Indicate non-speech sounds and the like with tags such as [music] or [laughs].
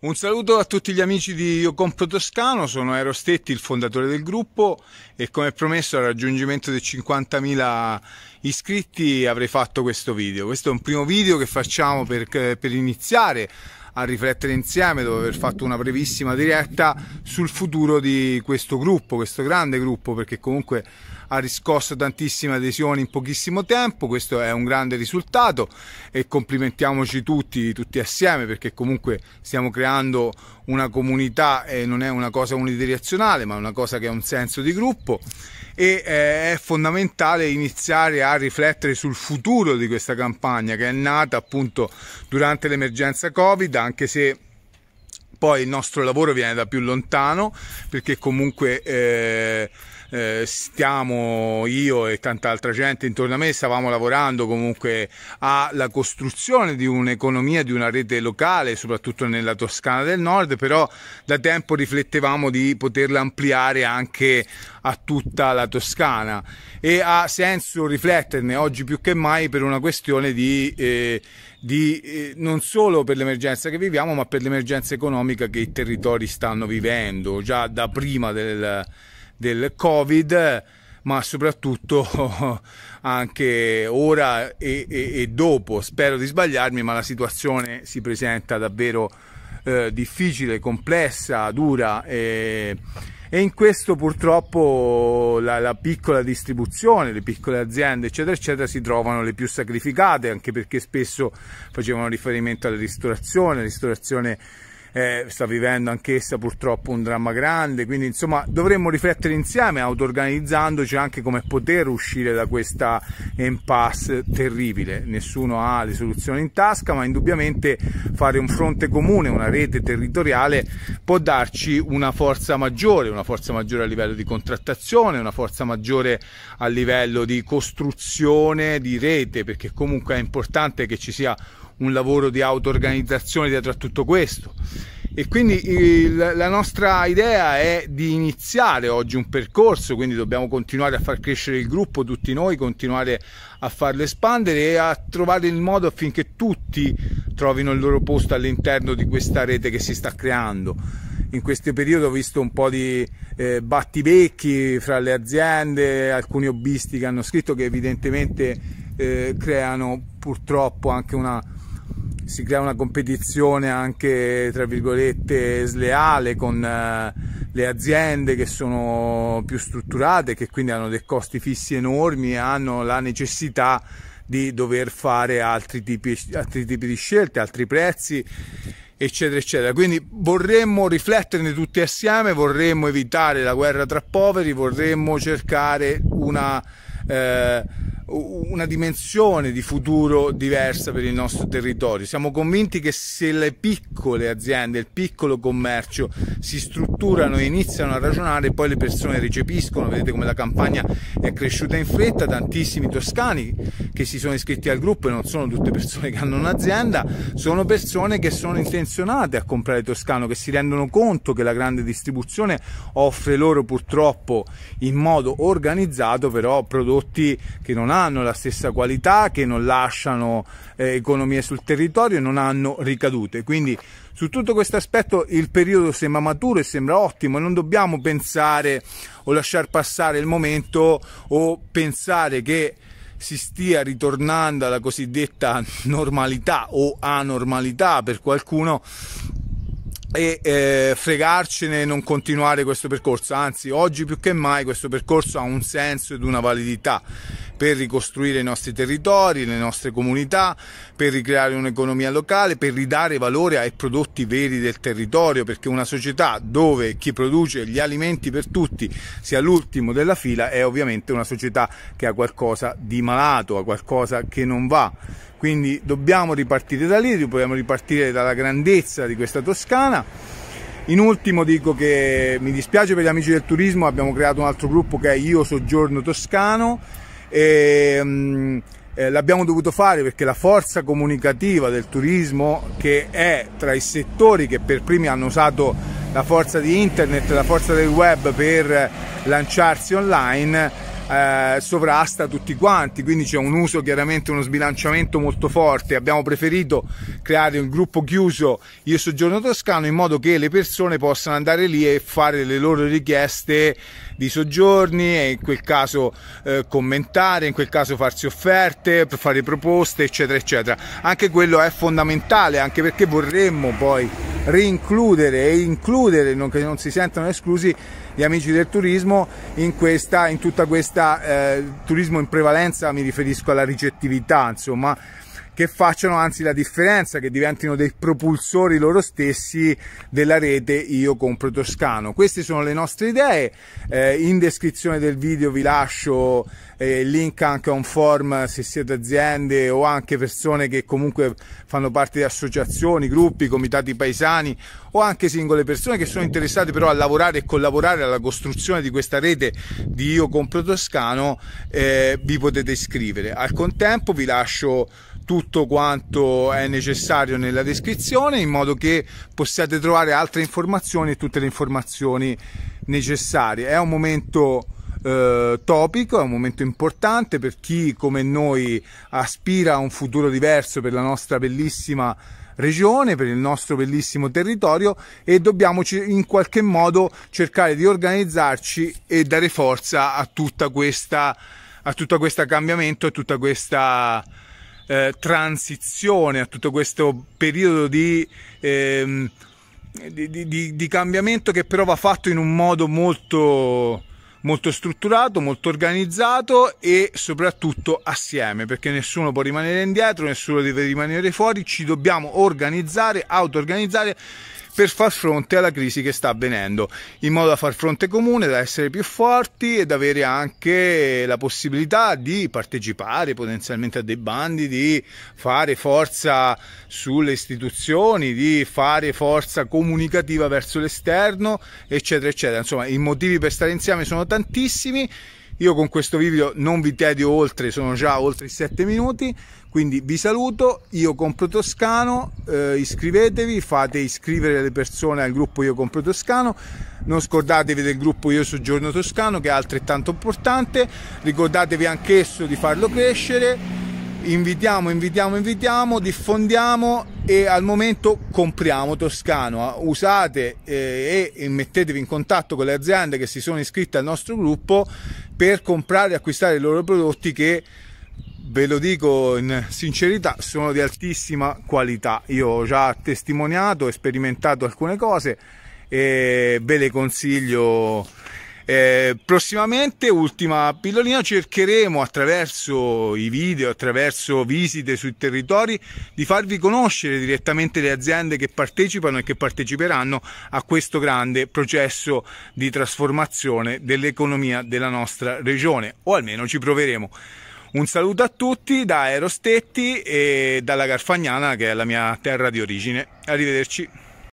Un saluto a tutti gli amici di Io Compro Toscano, sono Ero Stetti, il fondatore del gruppo e come promesso al raggiungimento dei 50.000 iscritti avrei fatto questo video. Questo è un primo video che facciamo per, eh, per iniziare a riflettere insieme dopo aver fatto una brevissima diretta sul futuro di questo gruppo, questo grande gruppo, perché comunque ha riscosso tantissime adesioni in pochissimo tempo, questo è un grande risultato e complimentiamoci tutti, tutti assieme perché comunque stiamo creando una comunità e non è una cosa unidirezionale ma una cosa che ha un senso di gruppo e eh, è fondamentale iniziare a riflettere sul futuro di questa campagna che è nata appunto durante l'emergenza Covid, anche se poi il nostro lavoro viene da più lontano perché comunque eh, eh, stiamo io e tanta altra gente intorno a me stavamo lavorando comunque alla costruzione di un'economia, di una rete locale, soprattutto nella Toscana del Nord, però da tempo riflettevamo di poterla ampliare anche a tutta la Toscana e ha senso rifletterne oggi più che mai per una questione di, eh, di eh, non solo per l'emergenza che viviamo, ma per l'emergenza economica che i territori stanno vivendo già da prima del del Covid, ma soprattutto [laughs] anche ora e, e, e dopo. Spero di sbagliarmi, ma la situazione si presenta davvero eh, difficile, complessa, dura. E, eh, e in questo purtroppo la, la, piccola distribuzione, le piccole aziende eccetera eccetera si trovano le più sacrificate anche perché spesso facevano riferimento alla ristorazione, ristorazione eh, sta vivendo anch'essa purtroppo un dramma grande, quindi insomma dovremmo riflettere insieme, auto-organizzandoci anche come poter uscire da questa impasse terribile. Nessuno ha le soluzioni in tasca, ma indubbiamente fare un fronte comune, una rete territoriale può darci una forza maggiore, una forza maggiore a livello di contrattazione, una forza maggiore a livello di costruzione di rete, perché comunque è importante che ci sia un lavoro di auto-organizzazione dietro a tutto questo. E quindi il, eh, la nostra idea è di iniziare oggi un percorso, quindi dobbiamo continuare a far crescere il gruppo, tutti noi, continuare a farlo espandere e a trovare il modo affinché tutti trovino il loro posto all'interno di questa rete che si sta creando. In questo periodo ho visto un po' di eh, battibecchi fra le aziende, alcuni hobbisti che hanno scritto che evidentemente eh, creano purtroppo anche una si crea una competizione anche tra virgolette sleale con eh, le aziende che sono più strutturate che quindi hanno dei costi fissi enormi e hanno la necessità di dover fare altri tipi, altri tipi di scelte, altri prezzi eccetera eccetera quindi vorremmo rifletterne tutti assieme vorremmo evitare la guerra tra poveri vorremmo cercare una eh, una dimensione di futuro diversa per il nostro territorio. Siamo convinti che se le piccole aziende, il piccolo commercio si strutturano e iniziano a ragionare, poi le persone recepiscono. Vedete come la campagna è cresciuta in fretta, tantissimi toscani che si sono iscritti al gruppo e non sono tutte persone che hanno un'azienda, sono persone che sono intenzionate a comprare Toscano, che si rendono conto che la grande distribuzione offre loro purtroppo in modo organizzato però prodotti che non hanno la stessa qualità, che non lasciano eh, economie sul territorio e non hanno ricadute. Quindi su tutto questo aspetto il periodo sembra maturo e sembra ottimo, non dobbiamo pensare o lasciare passare il momento o pensare che si stia ritornando alla cosiddetta normalità o anormalità per qualcuno e eh, fregarcene e non continuare questo percorso, anzi oggi più che mai questo percorso ha un senso ed una validità per ricostruire i nostri territori, le nostre comunità, per ricreare un'economia locale, per ridare valore ai prodotti veri del territorio, perché una società dove chi produce gli alimenti per tutti sia l'ultimo della fila è ovviamente una società che ha qualcosa di malato, ha qualcosa che non va. Quindi dobbiamo ripartire da lì, dobbiamo ripartire dalla grandezza di questa Toscana. In ultimo dico che mi dispiace per gli amici del turismo, abbiamo creato un altro gruppo che è Io Soggiorno Toscano e um, eh, l'abbiamo dovuto fare perché la forza comunicativa del turismo che è tra i settori che per primi hanno usato la forza di internet, la forza del web per lanciarsi online eh, sovrasta tutti quanti, quindi c'è un uso chiaramente uno sbilanciamento molto forte. Abbiamo preferito creare un gruppo chiuso Io Soggiorno Toscano in modo che le persone possano andare lì e fare le loro richieste di soggiorni e in quel caso eh, commentare, in quel caso farsi offerte, fare proposte, eccetera, eccetera. Anche quello è fondamentale, anche perché vorremmo poi rincludere e includere, non, che non si sentano esclusi, gli amici del turismo in, questa, in tutta questa eh, turismo in prevalenza, mi riferisco alla ricettività, insomma, che facciano anzi la differenza, che diventino dei propulsori loro stessi della rete Io Compro Toscano. Queste sono le nostre idee, eh, in descrizione del video vi lascio eh, link anche a un form se siete aziende o anche persone che comunque fanno parte di associazioni, gruppi, comitati paesani o anche singole persone che sono interessate però a lavorare e collaborare alla costruzione di questa rete di Io Compro Toscano, eh, vi potete iscrivere. Al contempo vi lascio tutto quanto è necessario nella descrizione in modo che possiate trovare altre informazioni e tutte le informazioni necessarie. È un momento eh, topico, è un momento importante per chi come noi aspira a un futuro diverso per la nostra bellissima regione, per il nostro bellissimo territorio e dobbiamo in qualche modo cercare di organizzarci e dare forza a tutta questa a tutto questo cambiamento, a tutta questa eh, transizione, a tutto questo periodo di, ehm, di, di, di cambiamento che però va fatto in un modo molto molto strutturato, molto organizzato e soprattutto assieme perché nessuno può rimanere indietro, nessuno deve rimanere fuori, ci dobbiamo organizzare, auto-organizzare per far fronte alla crisi che sta avvenendo, in modo da far fronte comune, da essere più forti ed avere anche la possibilità di partecipare potenzialmente a dei bandi, di fare forza sulle istituzioni, di fare forza comunicativa verso l'esterno, eccetera, eccetera. Insomma, i motivi per stare insieme sono tanti tantissimi. Io con questo video non vi tedio oltre, sono già oltre i 7 minuti, quindi vi saluto, io compro Toscano, eh, iscrivetevi, fate iscrivere le persone al gruppo Io compro Toscano, non scordatevi del gruppo Io soggiorno Toscano che è altrettanto importante, ricordatevi anch'esso di farlo crescere, invitiamo, invitiamo, invitiamo, diffondiamo e al momento compriamo Toscano, ah, usate eh, e mettetevi in contatto con le aziende che si sono iscritte al nostro gruppo per comprare e acquistare i loro prodotti che ve lo dico in sincerità sono di altissima qualità io ho già testimoniato e sperimentato alcune cose e ve le consiglio eh, prossimamente, ultima pillolina, cercheremo attraverso i video, attraverso visite sui territori, di farvi conoscere direttamente le aziende che partecipano e che parteciperanno a questo grande processo di trasformazione dell'economia della nostra regione, o almeno ci proveremo. Un saluto a tutti da Aerostetti e dalla Garfagnana, che è la mia terra di origine. Arrivederci.